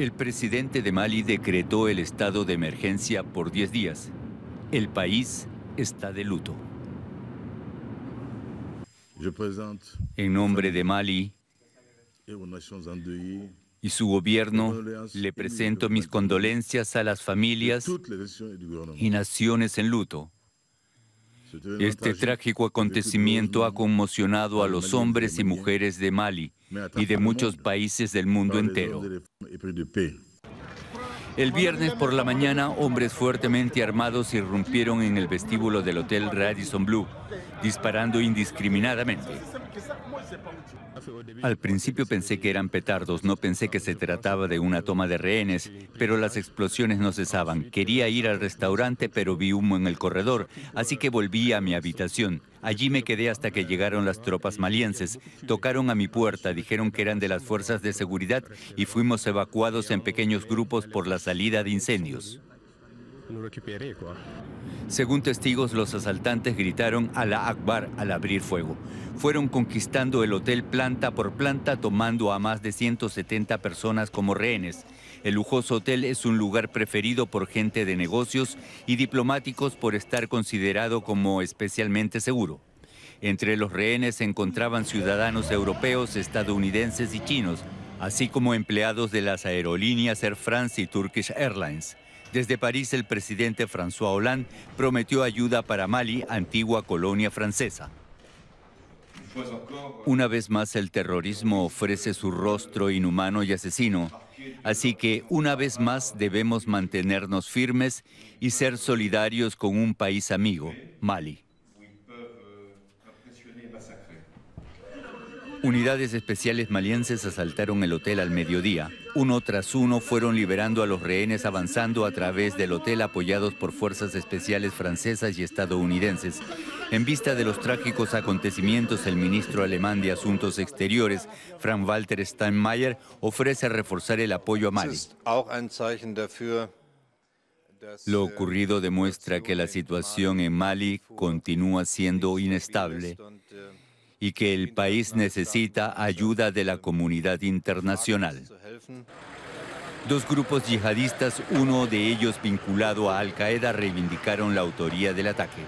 El presidente de Mali decretó el estado de emergencia por 10 días. El país está de luto. En nombre de Mali y su gobierno, le presento mis condolencias a las familias y naciones en luto. Este trágico acontecimiento ha conmocionado a los hombres y mujeres de Mali y de muchos países del mundo entero. El viernes por la mañana, hombres fuertemente armados irrumpieron en el vestíbulo del Hotel Radisson Blue, disparando indiscriminadamente. Al principio pensé que eran petardos, no pensé que se trataba de una toma de rehenes, pero las explosiones no cesaban. Quería ir al restaurante, pero vi humo en el corredor, así que volví a mi habitación. Allí me quedé hasta que llegaron las tropas malienses. Tocaron a mi puerta, dijeron que eran de las fuerzas de seguridad y fuimos evacuados en pequeños grupos por la salida de incendios. ¿ah? Según testigos, los asaltantes gritaron a la Akbar al abrir fuego. Fueron conquistando el hotel planta por planta, tomando a más de 170 personas como rehenes. El lujoso hotel es un lugar preferido por gente de negocios y diplomáticos por estar considerado como especialmente seguro. Entre los rehenes se encontraban ciudadanos europeos, estadounidenses y chinos, así como empleados de las aerolíneas Air France y Turkish Airlines. Desde París, el presidente François Hollande prometió ayuda para Mali, antigua colonia francesa. Una vez más, el terrorismo ofrece su rostro inhumano y asesino. Así que, una vez más, debemos mantenernos firmes y ser solidarios con un país amigo, Mali. Unidades especiales malienses asaltaron el hotel al mediodía. Uno tras uno fueron liberando a los rehenes avanzando a través del hotel apoyados por fuerzas especiales francesas y estadounidenses. En vista de los trágicos acontecimientos, el ministro alemán de Asuntos Exteriores, Frank-Walter Steinmeier, ofrece reforzar el apoyo a Mali. Lo äh, ocurrido demuestra que la situación en Mali continúa siendo inestable y que el país necesita ayuda de la comunidad internacional. Dos grupos yihadistas, uno de ellos vinculado a Al Qaeda, reivindicaron la autoría del ataque.